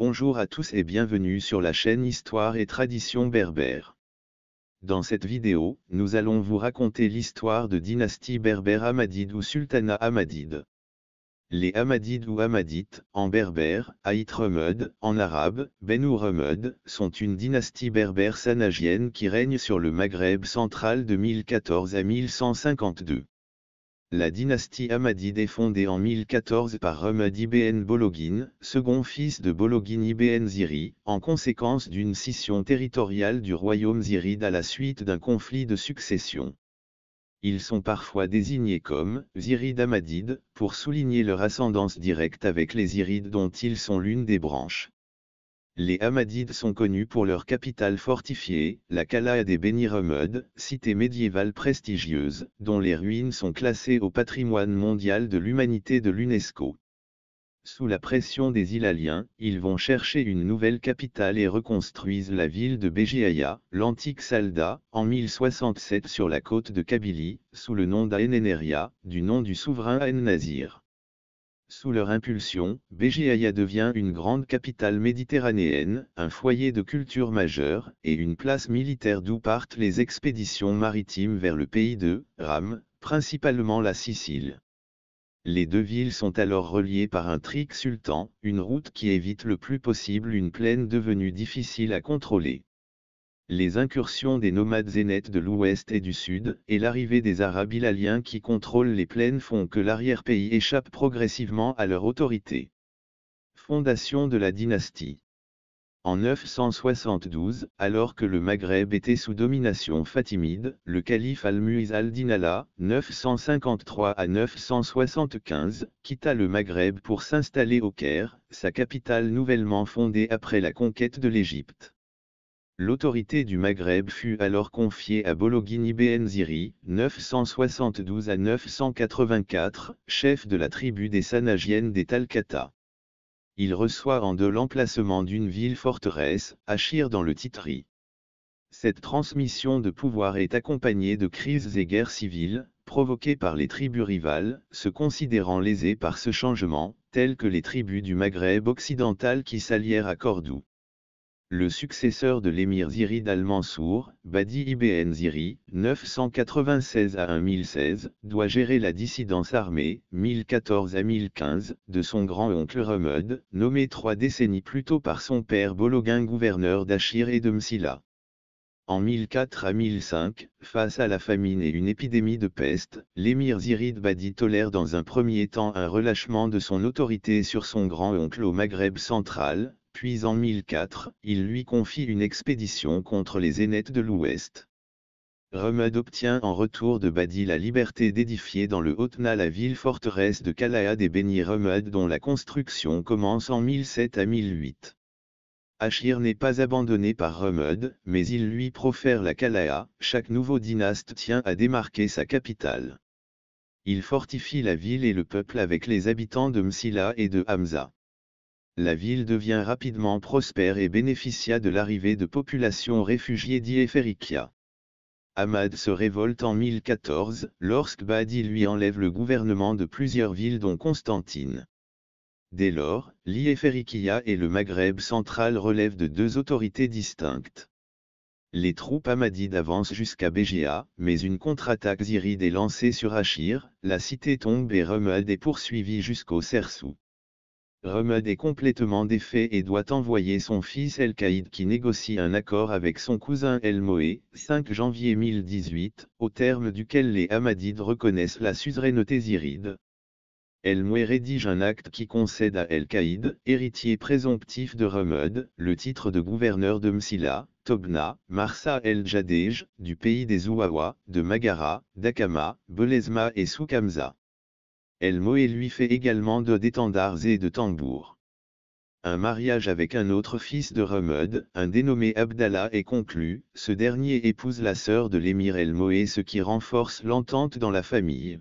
Bonjour à tous et bienvenue sur la chaîne Histoire et Tradition Berbère. Dans cette vidéo, nous allons vous raconter l'histoire de dynastie berbère Ahmadide ou Sultana Ahmadide. Les Ahmadides ou Amadites, en berbère, Aït Remud, en arabe, Ben ou sont une dynastie berbère sanagienne qui règne sur le Maghreb central de 1014 à 1152. La dynastie Amadide est fondée en 1014 par Ahmad ibn Bologhin, second fils de Bologhin ibn Ziri, en conséquence d'une scission territoriale du royaume ziride à la suite d'un conflit de succession. Ils sont parfois désignés comme Zirid Amadides », pour souligner leur ascendance directe avec les Zirides dont ils sont l'une des branches. Les Hamadides sont connus pour leur capitale fortifiée, la Kalaade des Beni cité médiévale prestigieuse, dont les ruines sont classées au patrimoine mondial de l'humanité de l'UNESCO. Sous la pression des Ilaliens, ils vont chercher une nouvelle capitale et reconstruisent la ville de Bejiaya, l'antique Salda, en 1067 sur la côte de Kabylie, sous le nom d'Aeneneria, du nom du souverain Aen-Nazir. Sous leur impulsion, Béjaïa devient une grande capitale méditerranéenne, un foyer de culture majeure, et une place militaire d'où partent les expéditions maritimes vers le pays de Ram, principalement la Sicile. Les deux villes sont alors reliées par un trique sultan, une route qui évite le plus possible une plaine devenue difficile à contrôler les incursions des nomades zénètes de l'ouest et du sud, et l'arrivée des Arabes ilaliens qui contrôlent les plaines font que l'arrière-pays échappe progressivement à leur autorité. Fondation de la dynastie. En 972, alors que le Maghreb était sous domination fatimide, le calife Al-Mu'iz al-Din 953 à 975, quitta le Maghreb pour s'installer au Caire, sa capitale nouvellement fondée après la conquête de l'Égypte. L'autorité du Maghreb fut alors confiée à Bologhini Benziri, 972 à 984, chef de la tribu des Sanagiennes des Talkata. Il reçoit en deux l'emplacement d'une ville-forteresse, Achir dans le Titri. Cette transmission de pouvoir est accompagnée de crises et guerres civiles, provoquées par les tribus rivales, se considérant lésées par ce changement, telles que les tribus du Maghreb occidental qui s'allièrent à Cordoue le successeur de l'émir Zirid Al mansour Badi Ibn Ziri, 996 à 1016, doit gérer la dissidence armée, 1014 à 1015, de son grand-oncle Remud, nommé trois décennies plus tôt par son père Bologuin gouverneur d'Achir et de Msila. En 1004 à 1005, face à la famine et une épidémie de peste, l'émir Zirid Badi tolère dans un premier temps un relâchement de son autorité sur son grand-oncle au Maghreb central, puis en 1004, il lui confie une expédition contre les Zénètes de l'Ouest. Remud obtient en retour de Badi la liberté d'édifier dans le Hautna la ville-forteresse de Kalaa des bénit Remud dont la construction commence en 1007 à 1008. Achir n'est pas abandonné par Remud, mais il lui profère la Kalaa, chaque nouveau dynaste tient à démarquer sa capitale. Il fortifie la ville et le peuple avec les habitants de Msila et de Hamza la ville devient rapidement prospère et bénéficia de l'arrivée de populations réfugiées d'Iéferikia. Ahmad se révolte en 1014 lorsque Badi lui enlève le gouvernement de plusieurs villes dont Constantine. Dès lors, l'Iéferikia et le Maghreb central relèvent de deux autorités distinctes. Les troupes ahmadides avancent jusqu'à Béjia, mais une contre-attaque ziride est lancée sur Achir, la cité tombe et Remad est poursuivie jusqu'au Sersou. Remed est complètement défait et doit envoyer son fils El-Kaïd qui négocie un accord avec son cousin El-Moé, 5 janvier 1018, au terme duquel les Hamadides reconnaissent la suzeraineté ziride. El-Moé rédige un acte qui concède à El-Kaïd, héritier présomptif de Remed, le titre de gouverneur de Msila, Tobna, Marsa El-Jadej, du pays des Ouawa, de Magara, Dakama, Belezma et Soukamza. El Moé lui fait également de d'étendards et de tambours. Un mariage avec un autre fils de Remud, un dénommé Abdallah est conclu, ce dernier épouse la sœur de l'émir El Moé ce qui renforce l'entente dans la famille.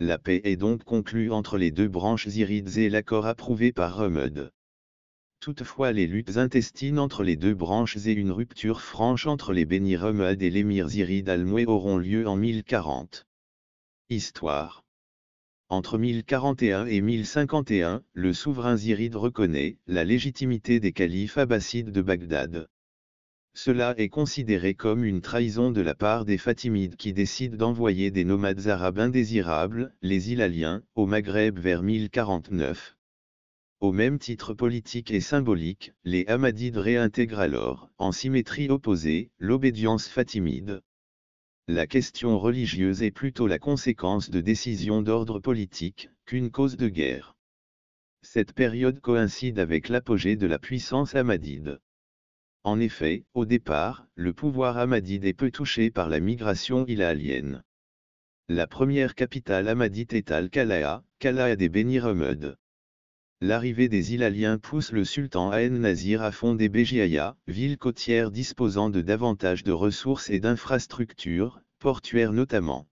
La paix est donc conclue entre les deux branches irides et l'accord approuvé par Remud. Toutefois les luttes intestines entre les deux branches et une rupture franche entre les bénis Remud et l'émir Zirid al-Moué auront lieu en 1040. Histoire entre 1041 et 1051, le souverain ziride reconnaît la légitimité des califes abbassides de Bagdad. Cela est considéré comme une trahison de la part des Fatimides qui décident d'envoyer des nomades arabes indésirables, les Ilaliens, au Maghreb vers 1049. Au même titre politique et symbolique, les Hamadides réintègrent alors, en symétrie opposée, l'obédience fatimide la question religieuse est plutôt la conséquence de décisions d'ordre politique qu'une cause de guerre. Cette période coïncide avec l'apogée de la puissance amadide. En effet, au départ, le pouvoir amadide est peu touché par la migration ilalienne. La première capitale amadite est Al-Kalaa, Kalaa des Beni l'arrivée des Ilaliens pousse le sultan Aen Nazir à fonder Béjiaya, ville côtière disposant de davantage de ressources et d'infrastructures, portuaires notamment.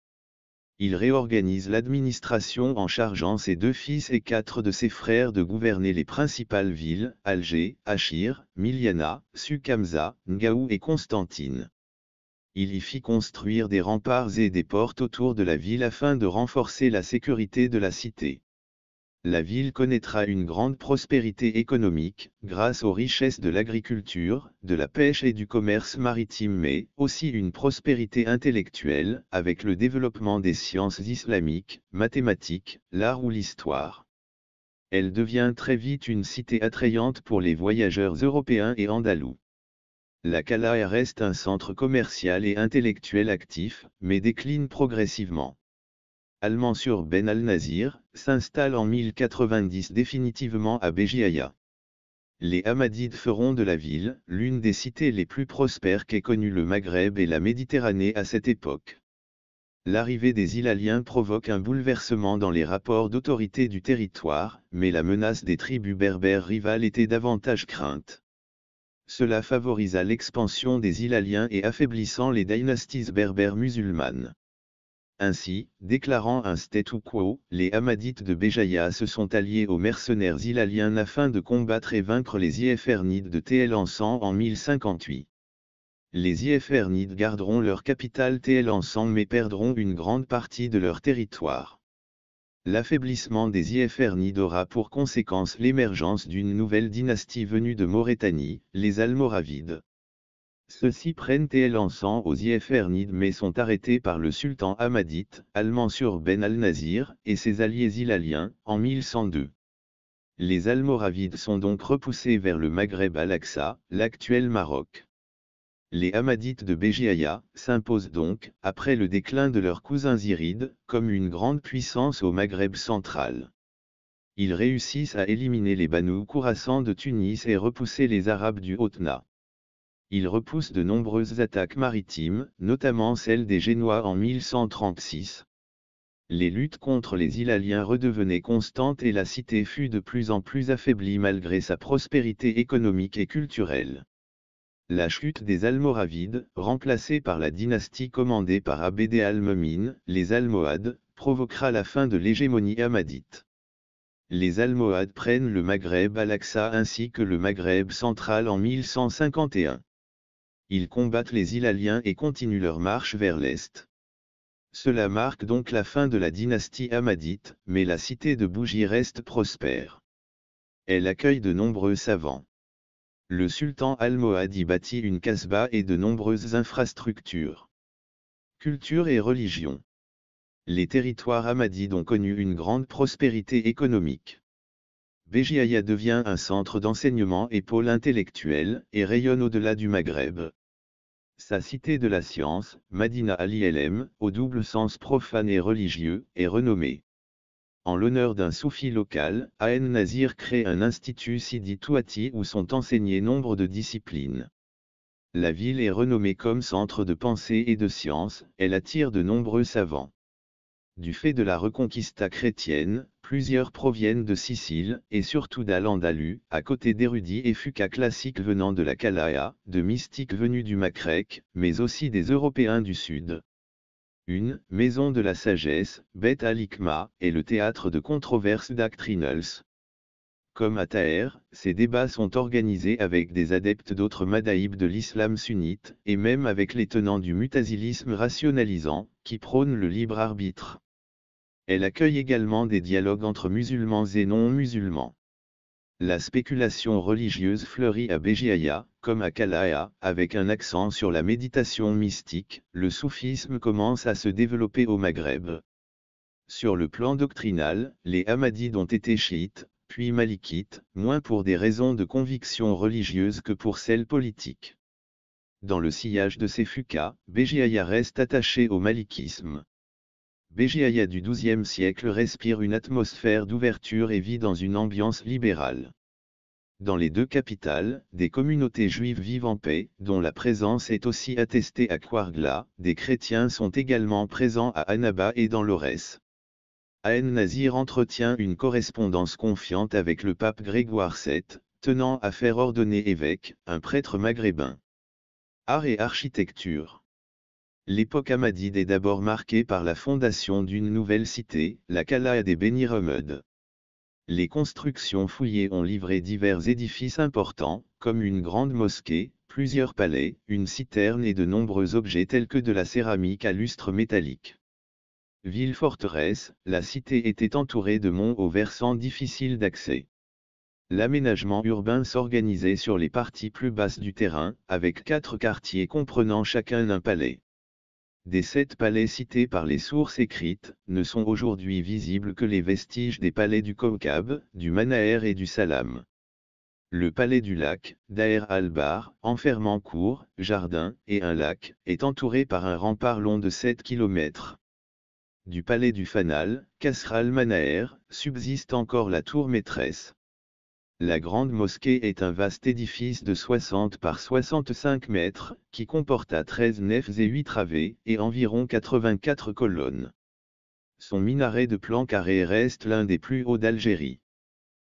Il réorganise l'administration en chargeant ses deux fils et quatre de ses frères de gouverner les principales villes, Alger, Achir, Miliana, Sukamza, Ngaou et Constantine. Il y fit construire des remparts et des portes autour de la ville afin de renforcer la sécurité de la cité la ville connaîtra une grande prospérité économique, grâce aux richesses de l'agriculture, de la pêche et du commerce maritime mais aussi une prospérité intellectuelle, avec le développement des sciences islamiques, mathématiques, l'art ou l'histoire. Elle devient très vite une cité attrayante pour les voyageurs européens et andalous. La Cala reste un centre commercial et intellectuel actif, mais décline progressivement. Al-Mansur Ben al-Nazir, s'installe en 1090 définitivement à Béjaïa. Les Hamadides feront de la ville l'une des cités les plus prospères qu'ait connues le Maghreb et la Méditerranée à cette époque. L'arrivée des Ilaliens provoque un bouleversement dans les rapports d'autorité du territoire, mais la menace des tribus berbères rivales était davantage crainte. Cela favorisa l'expansion des Ilaliens et affaiblissant les dynasties berbères musulmanes. Ainsi, déclarant un statu quo, les Hamadites de Béjaïa se sont alliés aux mercenaires ilaliens afin de combattre et vaincre les Ifernides de Tel en 1058. Les Ifernides garderont leur capitale Tel mais perdront une grande partie de leur territoire. L'affaiblissement des Ifernides aura pour conséquence l'émergence d'une nouvelle dynastie venue de Maurétanie, les Almoravides, ceux-ci prennent et l'encens aux IFRNID mais sont arrêtés par le sultan Hamadite, allemand sur Ben al-Nazir, et ses alliés ilaliens, en 1102. Les Almoravides sont donc repoussés vers le Maghreb al-Aqsa, l'actuel Maroc. Les Hamadites de Béjaïa s'imposent donc, après le déclin de leurs cousins irides, comme une grande puissance au Maghreb central. Ils réussissent à éliminer les Banu Kourassans de Tunis et repousser les Arabes du Haut-Nah il repousse de nombreuses attaques maritimes, notamment celle des Génois en 1136. Les luttes contre les Ilaliens redevenaient constantes et la cité fut de plus en plus affaiblie malgré sa prospérité économique et culturelle. La chute des Almoravides, remplacée par la dynastie commandée par Abd al les Almohades, provoquera la fin de l'hégémonie amadite. Les Almohades prennent le Maghreb à l'Aqsa ainsi que le Maghreb central en 1151 ils combattent les Ilaliens et continuent leur marche vers l'est. Cela marque donc la fin de la dynastie amadite, mais la cité de Bougie reste prospère. Elle accueille de nombreux savants. Le sultan al y bâtit une casbah et de nombreuses infrastructures. Culture et religion. Les territoires amadides ont connu une grande prospérité économique. Béjaïa devient un centre d'enseignement et pôle intellectuel, et rayonne au-delà du Maghreb. Sa cité de la science, Madina Ali Elem, au double sens profane et religieux, est renommée. En l'honneur d'un soufi local, Aen Nazir crée un institut Sidi Touati où sont enseignées nombre de disciplines. La ville est renommée comme centre de pensée et de science, elle attire de nombreux savants. Du fait de la reconquista chrétienne, Plusieurs proviennent de Sicile, et surtout d'Al-Andalus, à côté d'érudits et fuca classiques venant de la Kalaya, de mystiques venus du Macrec, mais aussi des Européens du Sud. Une, Maison de la Sagesse, Beth al est le théâtre de controverses d'Actrinals. Comme à Taher, ces débats sont organisés avec des adeptes d'autres madaïbes de l'islam sunnite, et même avec les tenants du mutazilisme rationalisant, qui prônent le libre arbitre. Elle accueille également des dialogues entre musulmans et non-musulmans. La spéculation religieuse fleurit à Béjaïa, comme à Kalaya, avec un accent sur la méditation mystique, le soufisme commence à se développer au Maghreb. Sur le plan doctrinal, les Hamadides ont été chiites, puis malikites, moins pour des raisons de conviction religieuse que pour celles politiques. Dans le sillage de ces fucas, Béjaïa reste attaché au malikisme. Béjaïa du XIIe siècle respire une atmosphère d'ouverture et vit dans une ambiance libérale. Dans les deux capitales, des communautés juives vivent en paix, dont la présence est aussi attestée à Kwargla, des chrétiens sont également présents à Annaba et dans lorès Aen Nazir entretient une correspondance confiante avec le pape Grégoire VII, tenant à faire ordonner évêque, un prêtre maghrébin. Art et architecture L'époque amadide est d'abord marquée par la fondation d'une nouvelle cité, la Kala des Beni Les constructions fouillées ont livré divers édifices importants, comme une grande mosquée, plusieurs palais, une citerne et de nombreux objets tels que de la céramique à lustre métallique. Ville-forteresse, la cité était entourée de monts aux versants difficiles d'accès. L'aménagement urbain s'organisait sur les parties plus basses du terrain, avec quatre quartiers comprenant chacun un palais des sept palais cités par les sources écrites, ne sont aujourd'hui visibles que les vestiges des palais du Kaukab, du Manaer et du Salam. Le palais du lac, Daer al-Bar, enfermant court, jardin et un lac, est entouré par un rempart long de 7 km. Du palais du Fanal, Kasral manaer subsiste encore la tour maîtresse. La grande mosquée est un vaste édifice de 60 par 65 mètres, qui comporta 13 nefs et 8 travées, et environ 84 colonnes. Son minaret de plan carré reste l'un des plus hauts d'Algérie.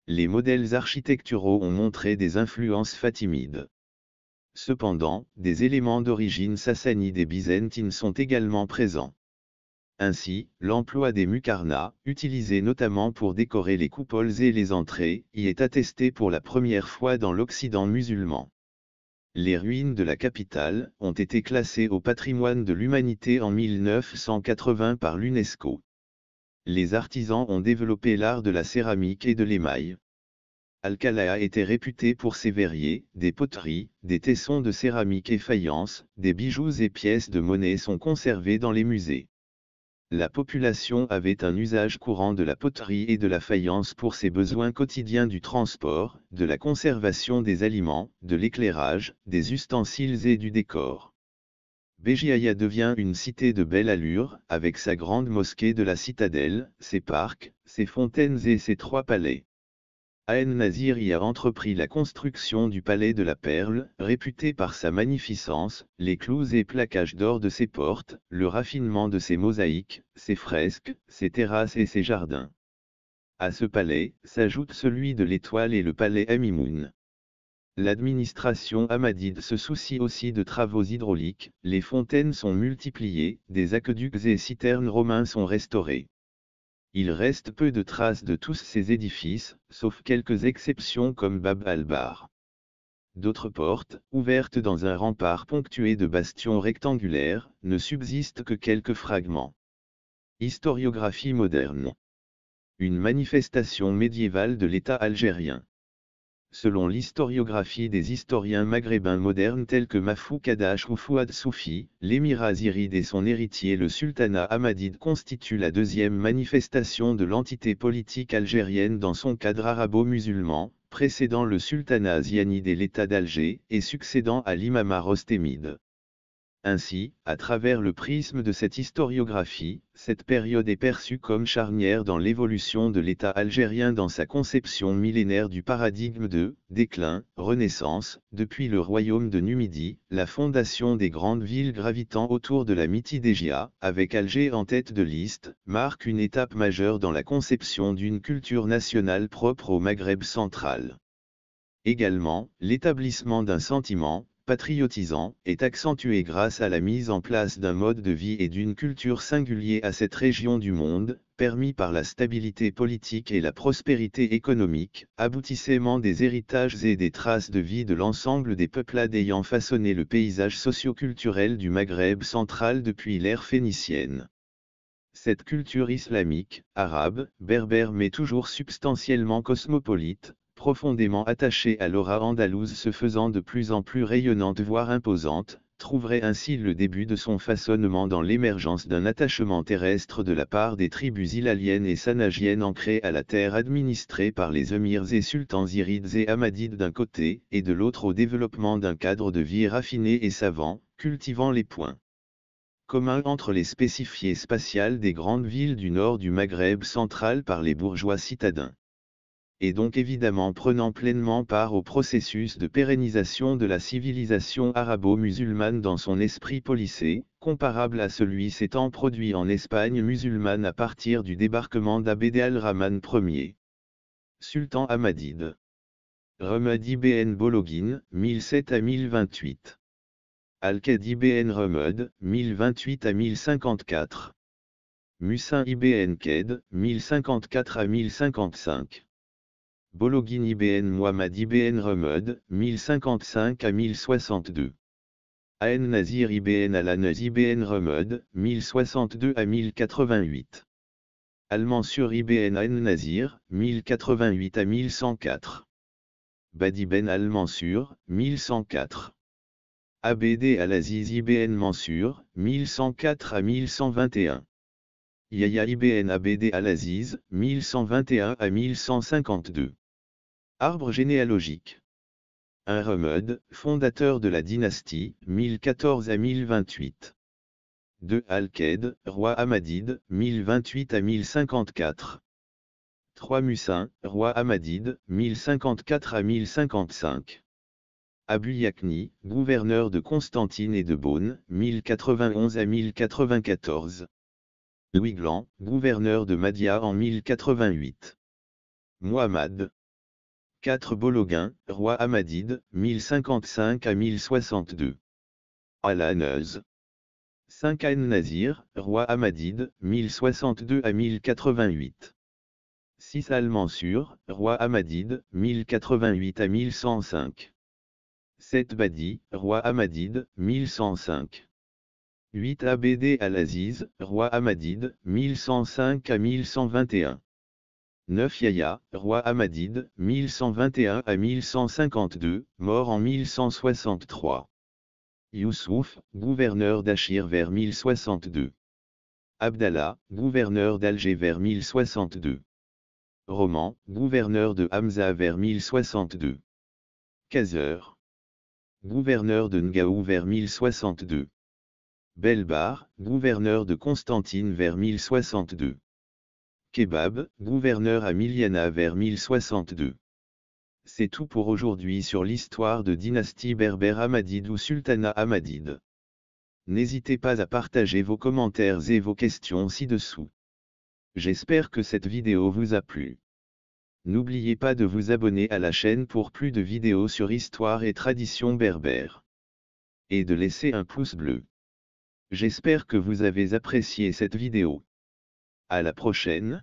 Les modèles architecturaux ont montré des influences fatimides. Cependant, des éléments d'origine sassanide et byzantine sont également présents. Ainsi, l'emploi des mucarnas, utilisés notamment pour décorer les coupoles et les entrées, y est attesté pour la première fois dans l'Occident musulman. Les ruines de la capitale ont été classées au patrimoine de l'humanité en 1980 par l'UNESCO. Les artisans ont développé l'art de la céramique et de l'émail. Alcalá était réputé pour ses verriers, des poteries, des tessons de céramique et faïence, des bijoux et pièces de monnaie sont conservés dans les musées la population avait un usage courant de la poterie et de la faïence pour ses besoins quotidiens du transport, de la conservation des aliments, de l'éclairage, des ustensiles et du décor. Béjaïa devient une cité de belle allure, avec sa grande mosquée de la citadelle, ses parcs, ses fontaines et ses trois palais. Aen nazir y a entrepris la construction du palais de la Perle, réputé par sa magnificence, les clous et plaquages d'or de ses portes, le raffinement de ses mosaïques, ses fresques, ses terrasses et ses jardins. À ce palais s'ajoute celui de l'Étoile et le palais Amimoun. L'administration Amadide se soucie aussi de travaux hydrauliques, les fontaines sont multipliées, des aqueducs et citernes romains sont restaurés il reste peu de traces de tous ces édifices, sauf quelques exceptions comme Bab al-Bar. D'autres portes, ouvertes dans un rempart ponctué de bastions rectangulaires, ne subsistent que quelques fragments. Historiographie moderne. Une manifestation médiévale de l'État algérien selon l'historiographie des historiens maghrébins modernes tels que Mafou Kadash ou Fouad Soufi, l'émirat Ziride et son héritier le sultanat Ahmadide constituent la deuxième manifestation de l'entité politique algérienne dans son cadre arabo-musulman, précédant le sultanat zianide et l'état d'Alger, et succédant à l'imamat rostémide. Ainsi, à travers le prisme de cette historiographie, cette période est perçue comme charnière dans l'évolution de l'État algérien dans sa conception millénaire du paradigme de déclin, renaissance, depuis le royaume de Numidie, la fondation des grandes villes gravitant autour de la Mithidégia, avec Alger en tête de liste, marque une étape majeure dans la conception d'une culture nationale propre au Maghreb central. Également, l'établissement d'un sentiment, patriotisant, est accentué grâce à la mise en place d'un mode de vie et d'une culture singulier à cette région du monde, permis par la stabilité politique et la prospérité économique, aboutissement des héritages et des traces de vie de l'ensemble des peuplades ayant façonné le paysage socio-culturel du Maghreb central depuis l'ère phénicienne. Cette culture islamique, arabe, berbère mais toujours substantiellement cosmopolite, profondément attachée à l'aura andalouse se faisant de plus en plus rayonnante voire imposante, trouverait ainsi le début de son façonnement dans l'émergence d'un attachement terrestre de la part des tribus ilaliennes et sanagiennes ancrées à la terre administrée par les émirs et sultans irides et amadides d'un côté, et de l'autre au développement d'un cadre de vie raffiné et savant, cultivant les points communs entre les spécifiés spatiales des grandes villes du nord du Maghreb central par les bourgeois citadins et donc évidemment prenant pleinement part au processus de pérennisation de la civilisation arabo-musulmane dans son esprit policé, comparable à celui s'étant produit en Espagne musulmane à partir du débarquement d'Abd al-Rahman Ier. Sultan Ahmadid. Remadi ben ben Ibn Bologin, 1007 à 1028. Al-Qadi Ibn Remed, 1028 à 1054. Musin Ibn Qed, 1054 à 1055. Bologhine Ibn Muhammad Ibn Remud, 1055 à 1062. AN Nazir Ibn Al-Anaz Ibn Remud, 1062 à 1088. Al-Mansur Ibn An Nazir, 1088 à 1104. Badi Ben Al-Mansur, 1104. ABD Al-Aziz Ibn Mansur, 1104 à 1121. Yaya ibn Abd al-Aziz, 1121 à 1152. Arbre généalogique. 1. remède, fondateur de la dynastie, 1014 à 1028. 2. al qaid roi Hamadid, 1028 à 1054. 3. Mussin, roi Hamadid, 1054 à 1055. Abu Yakni, gouverneur de Constantine et de Beaune, 1091 à 1094. Louis Glan, gouverneur de Madia en 1088. Mohamed. 4. Bologuin, roi Amadide, 1055 à 1062. Alaneuse. 5 An-Nazir, roi Amadide, 1062 à 1088. 6 Al-Mansur, roi Amadide, 1088 à 1105. 7 Badi, roi Amadide, 1105. 8 ABD Al-Aziz, roi Hamadid, 1105 à 1121. 9 Yahya, roi Hamadid, 1121 à 1152, mort en 1163. Youssouf, gouverneur d'Achir vers 1062. Abdallah, gouverneur d'Alger vers 1062. Roman, gouverneur de Hamza vers 1062. Kazer, gouverneur de Ngaou vers 1062. Belbar, gouverneur de Constantine vers 1062. Kebab, gouverneur à Miliana vers 1062. C'est tout pour aujourd'hui sur l'histoire de dynastie berbère amadide ou sultana amadide. N'hésitez pas à partager vos commentaires et vos questions ci-dessous. J'espère que cette vidéo vous a plu. N'oubliez pas de vous abonner à la chaîne pour plus de vidéos sur histoire et tradition berbère. Et de laisser un pouce bleu. J'espère que vous avez apprécié cette vidéo. À la prochaine.